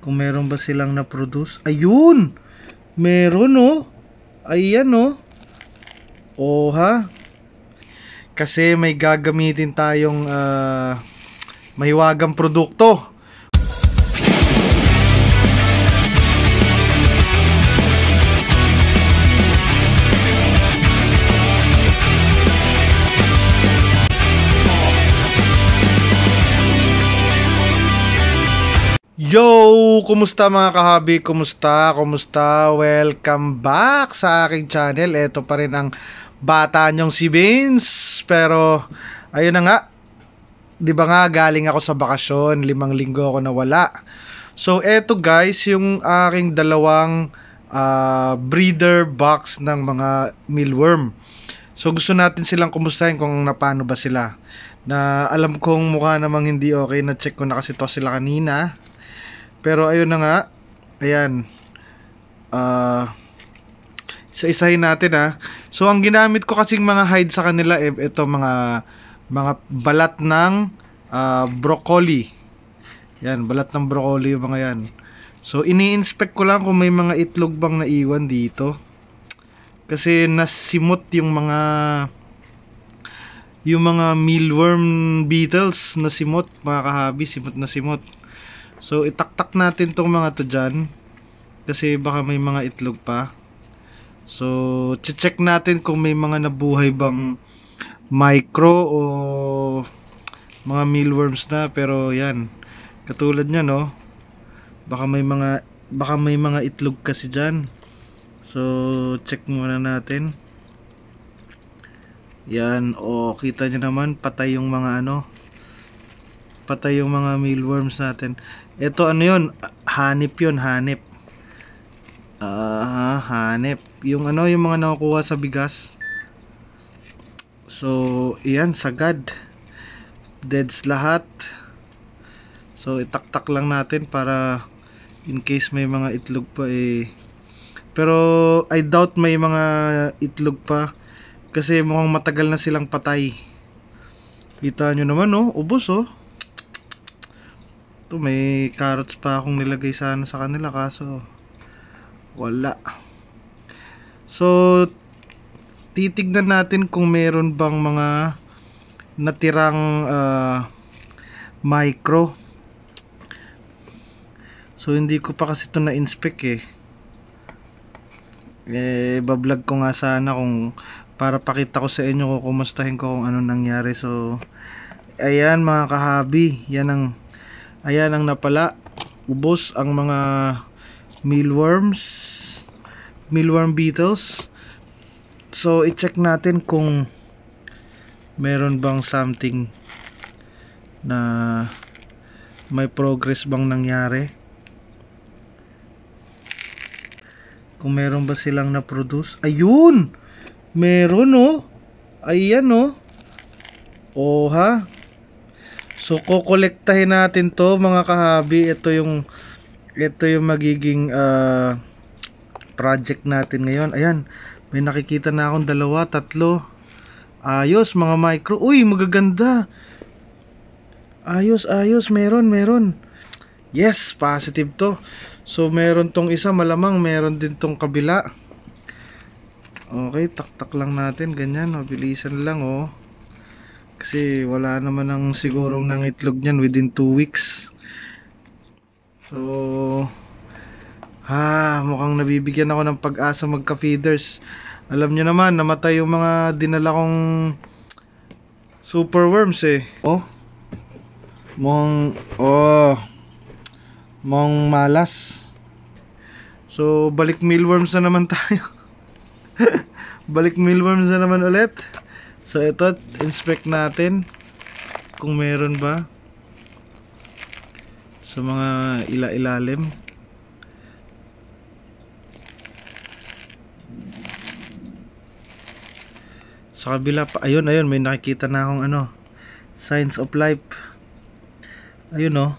Kung meron ba silang na-produce. Ayun! Meron, Oh. Ayan, Oh. oh, ha? Kasi may gagamitin tayong uh, mahiwagang produkto Yo! Kumusta mga kahabi? Kumusta? Kumusta? Welcome back sa aking channel. Ito pa rin ang bata nyong si Vince. Pero, ayun na nga. Di ba nga, galing ako sa bakasyon. Limang linggo ako nawala. So, eto guys, yung aking dalawang uh, breeder box ng mga mealworm. So, gusto natin silang kumustahin kung napano ba sila. Na alam kong mukha namang hindi okay. Na-check ko na kasi to sila kanina pero ayun na nga. Ayan. Ah... Uh, isa-isahin natin ah. So ang ginamit ko kasing mga hide sa kanila eh, ito mga mga balat ng uh, broccoli. Yan, balat ng broccoli yung mga yan. So ini-inspect ko lang kung may mga itlog bang naiwan dito. Kasi nasimot yung mga yung mga mealworm beetles na simot mga kahabi, simot na simot. So itaktak natin tong mga to dyan kasi baka may mga itlog pa. So check natin kung may mga nabuhay bang micro o mga mealworms na pero yan katulad niya no baka may mga baka may mga itlog kasi dyan so check muna natin yan o oh, kita nyo naman patay yung mga ano patay yung mga mealworms natin ito ano yun? Hanip yun, hanip. Ah, uh, hanip. Yung ano, yung mga nakukuha sa bigas. So, iyan, sagad. Deads lahat. So, itaktak lang natin para in case may mga itlog pa eh. Pero, I doubt may mga itlog pa kasi mukhang matagal na silang patay. Kita nyo naman, no? Ubus, oh. oh. Ito may carrots pa akong nilagay sana sa kanila kaso wala. So titignan natin kung meron bang mga natirang uh, micro. So hindi ko pa kasi to na-inspect eh. Eh bablog ko nga sana kung para pakita ko sa inyo kung kumustahin ko kung ano nangyari. So ayan mga kahabi, yan ang Ayan ang napala. Ubos ang mga mealworms, mealworm beetles. So, i-check natin kung meron bang something na may progress bang nangyari. Kung meron ba silang na-produce. Ayun! Meron, oh Ayan, no? Oh, So kokolektahin natin 'to mga kahabi. Ito yung ito yung magiging uh, project natin ngayon. Ayan, may nakikita na akong dalawa, tatlo. Ayos mga micro. Uy, magaganda. Ayos, ayos, meron, meron. Yes, positive to. So meron tong isa, malamang meron din tong kabila. Okay, taktak lang natin ganyan, mabilisan oh. lang oh. Kasi wala naman ang sigurong itlog niyan within 2 weeks. So, ha, mukhang nabibigyan ako ng pag-asa magka-feeders. Alam niyo naman, namatay yung mga dinala kong super worms eh. Oh, mong, oh, mong malas. So, balik mealworms na naman tayo. balik mealworms na naman ulit. So ito, inspect natin kung meron ba sa mga ila-ilalim. Sa kabila pa, ayun, ayun, may nakikita na akong ano, signs of life. Ayun oh.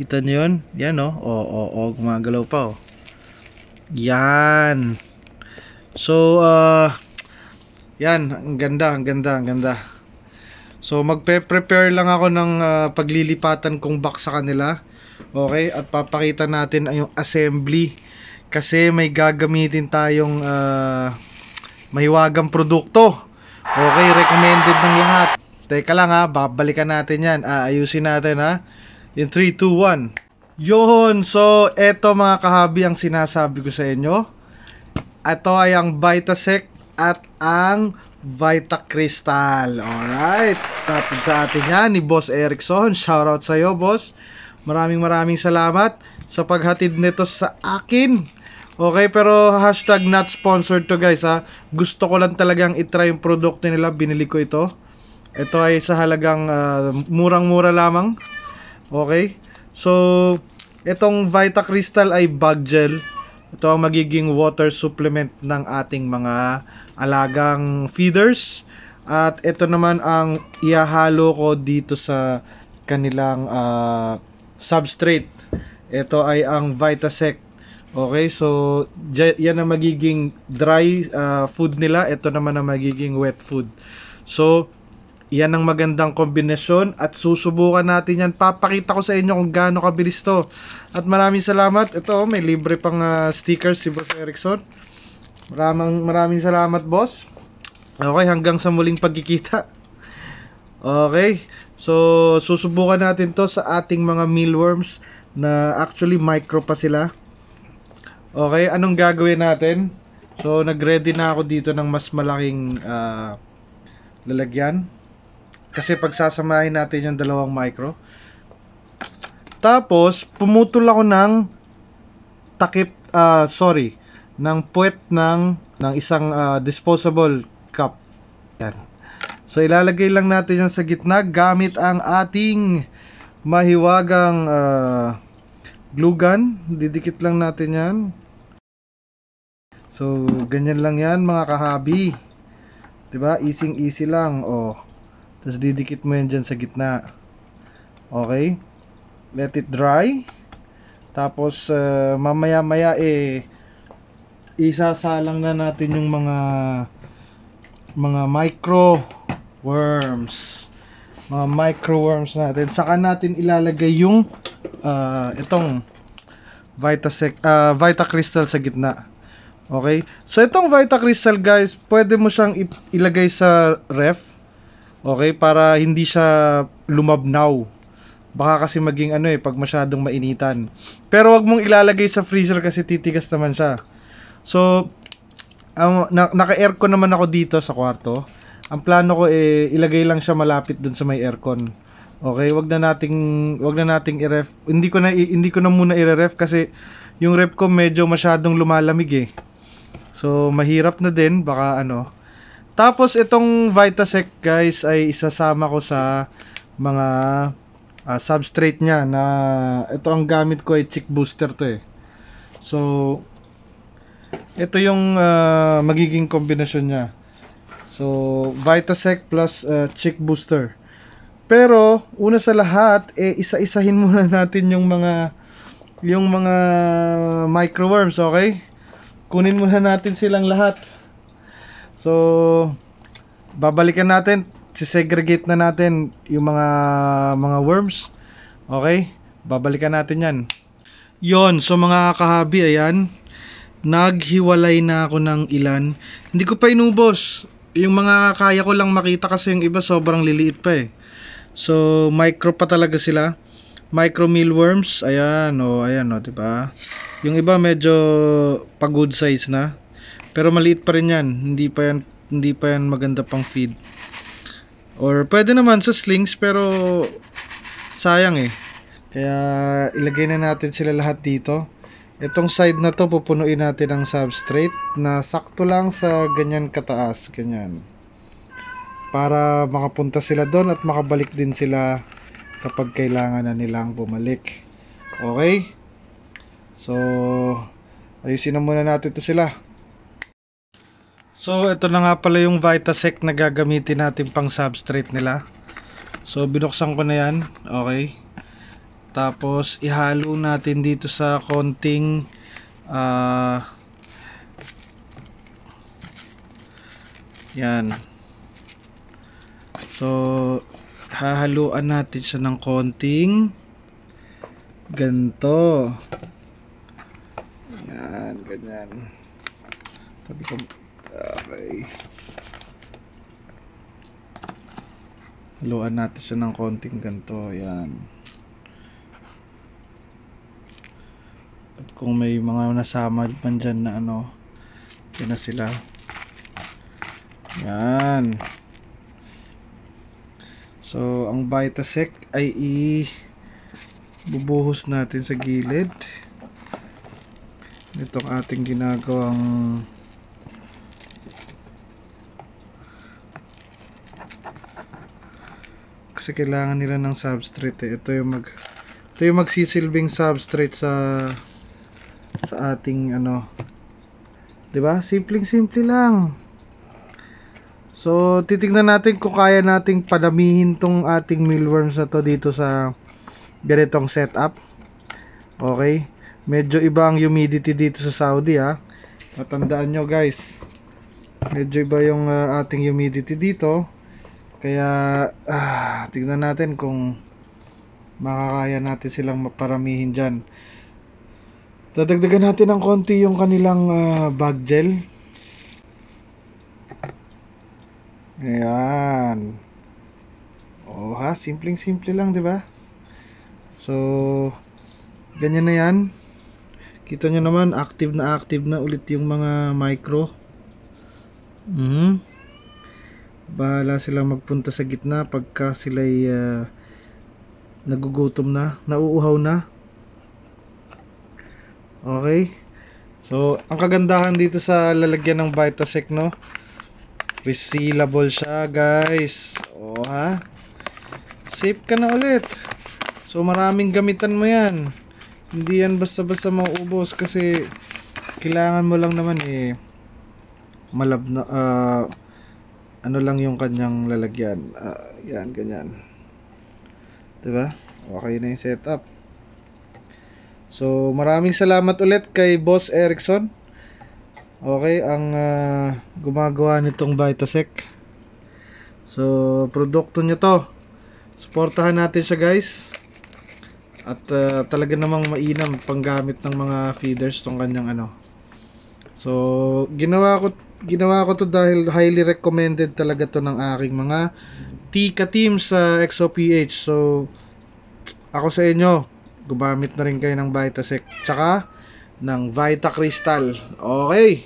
Kita niyo 'yon? Yan oh. Oo, oh, oh, oh, gumagalaw pa oh. Yan. So, ah uh, yan, ang ganda, ang ganda, ang ganda. So magpe-prepare lang ako ng uh, paglilipatan kong box sa kanila. Okay, at papakita natin ang yung assembly kasi may gagamitin tayong uh, mahiwagang produkto. Okay, recommended ng lahat. Teka lang ha, ah, babalikan natin yan. Aayusin natin ha. Yung 3, 2, 1. Yun, so eto mga kahabi ang sinasabi ko sa inyo. Ito ay ang Vitasec at ang Vita Crystal. Alright. Tapos sa atin yan ni Boss Erickson. Shoutout sa iyo, Boss. Maraming maraming salamat sa paghatid nito sa akin. Okay, pero hashtag not sponsored to guys ha. Gusto ko lang talagang itry yung produkto nila. Binili ko ito. Ito ay sa halagang uh, murang-mura lamang. Okay. So, itong Vita Crystal ay bug gel ito ang magiging water supplement ng ating mga alagang feeders. At ito naman ang ihahalo ko dito sa kanilang uh, substrate. Ito ay ang Vitasec. Okay, so yan ang magiging dry uh, food nila. Ito naman ang magiging wet food. So, yan ang magandang kombinasyon at susubukan natin yan. Papakita ko sa inyo kung gaano kabilis to. At maraming salamat. Ito, oh, may libre pang uh, ah, stickers si Boss Erickson. Maraming, maraming salamat, Boss. Okay, hanggang sa muling pagkikita. Okay, so susubukan natin to sa ating mga mealworms na actually micro pa sila. Okay, anong gagawin natin? So, nagready na ako dito ng mas malaking uh, lalagyan. Kasi pagsasamahin natin yung dalawang micro. Tapos, pumutol ako ng takip, uh, sorry, ng puwet ng, ng isang uh, disposable cup. Yan. So, ilalagay lang natin yan sa gitna gamit ang ating mahiwagang uh, glue gun. Didikit lang natin yan. So, ganyan lang yan mga kahabi. 'Di ba? Easy easy lang. Oh. Tapos didikit mo yan dyan sa gitna. Okay? Let it dry. Tapos uh, mamaya-maya eh isasalang na natin yung mga mga micro worms. Mga micro worms natin. Saka natin ilalagay yung uh, itong vita, uh, Vita Crystal sa gitna. Okay? So itong Vita Crystal guys, pwede mo siyang ilagay sa ref Okay, para hindi siya lumabnaw. Baka kasi maging ano eh, pag masyadong mainitan. Pero wag mong ilalagay sa freezer kasi titigas naman siya. So, um, na- naka-aircon naman ako dito sa kwarto. Ang plano ko eh, ilagay lang siya malapit dun sa may aircon. Okay, wag na nating wag na nating i-ref. Hindi ko na hindi ko na muna i-ref kasi yung ref ko medyo masyadong lumalamig eh. So mahirap na din baka ano tapos itong Vitasec guys ay isasama ko sa mga uh, substrate niya na ito ang gamit ko ay chick booster to eh. So ito yung uh, magiging kombinasyon niya. So Vitasec plus uh, chick booster. Pero una sa lahat eh isa-isahin muna natin yung mga yung mga microworms, okay? Kunin muna natin silang lahat. So, babalikan natin, sisegregate na natin yung mga mga worms. Okay? Babalikan natin 'yan. 'Yon, so mga kahabi, ayan. Naghiwalay na ako ng ilan. Hindi ko pa inubos. Yung mga kaya ko lang makita kasi yung iba sobrang liliit pa eh. So, micro pa talaga sila. Micro mealworms, ayan, oh, ayan, oh, 'di ba? Yung iba medyo pag good size na. Pero maliit pa rin yan. Hindi pa yan, hindi pa yan maganda pang feed. Or pwede naman sa slings pero sayang eh. Kaya ilagay na natin sila lahat dito. Itong side na to pupunuin natin ng substrate na sakto lang sa ganyan kataas. Ganyan. Para makapunta sila doon at makabalik din sila kapag kailangan na nilang bumalik. Okay? So, ayusin na muna natin to sila. So, ito na nga pala yung Vitasec na gagamitin natin pang substrate nila. So, binuksan ko na yan. Okay. Tapos, ihalo natin dito sa konting uh, yan. So, hahaluan natin sa ng konting ganito. Yan, ganyan. Tapos, ko Okay. Haluan natin siya ng konting ganito. Ayan. At kung may mga nasama man dyan na ano, yun na sila. Ayan. So, ang Vitasec ay i bubuhos natin sa gilid. Itong ating ginagawang kasi kailangan nila ng substrate eh. ito yung mag ito yung magsisilbing substrate sa sa ating ano 'di ba simpleng simple lang so titingnan natin kung kaya nating padamihin tong ating mealworms na to dito sa ganitong setup okay medyo iba ang humidity dito sa Saudi ha ah. tatandaan nyo guys medyo iba yung uh, ating humidity dito kaya ah, tignan natin kung makakaya natin silang maparamihin dyan. Dadagdagan natin ng konti yung kanilang uh, bag gel. Ayan. Oh ha, simpleng-simple lang, 'di ba? So ganyan na 'yan. Kita nyo naman, active na active na ulit yung mga micro. Mhm. Mm bahala silang magpunta sa gitna pagka sila'y uh, nagugutom na, nauuhaw na. Okay? So, ang kagandahan dito sa lalagyan ng Vitasec, no? Resealable siya, guys. O, ha? Safe ka na ulit. So, maraming gamitan mo yan. Hindi yan basta-basta mauubos kasi kailangan mo lang naman eh malab na uh, ano lang yung kanyang lalagyan. Uh, yan, ganyan. Diba? Okay na yung setup. So, maraming salamat ulit kay Boss Erickson. Okay, ang uh, gumagawa nitong Vitasec. So, produkto niya to. Suportahan natin siya guys. At uh, talaga namang mainam panggamit ng mga feeders tong kanyang ano. So, ginawa ko ginawa ko to dahil highly recommended talaga to ng aking mga tika team sa XOPH. So, ako sa inyo, gumamit na rin kayo ng Vitasec. Tsaka, ng Vita Crystal. Okay.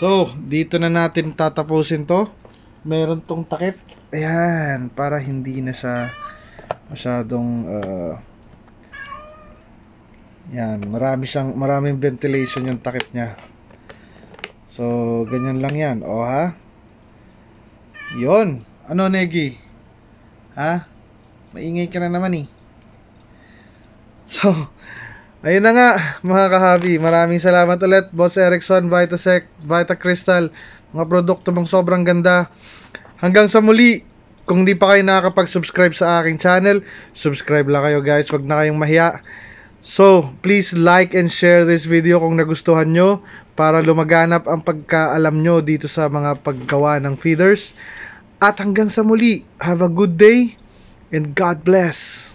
So, dito na natin tatapusin to. Meron tong takip. Ayan, para hindi na siya masyadong uh, yan, marami siyang maraming ventilation yung takip niya. So, ganyan lang yan. O, ha? Yun. Ano, Negi? Ha? Maingay ka na naman, eh. So, ayun na nga, mga kahabi. Maraming salamat ulit, Boss Erickson, Vitasec, Vita Crystal. Mga produkto mong sobrang ganda. Hanggang sa muli, kung di pa kayo nakakapag-subscribe sa aking channel, subscribe lang kayo guys. Huwag na kayong mahiya. So, please like and share this video kung nagustuhan nyo para lumaganap ang pagkaalam nyo dito sa mga paggawa ng feeders. At hanggang sa muli, have a good day and God bless.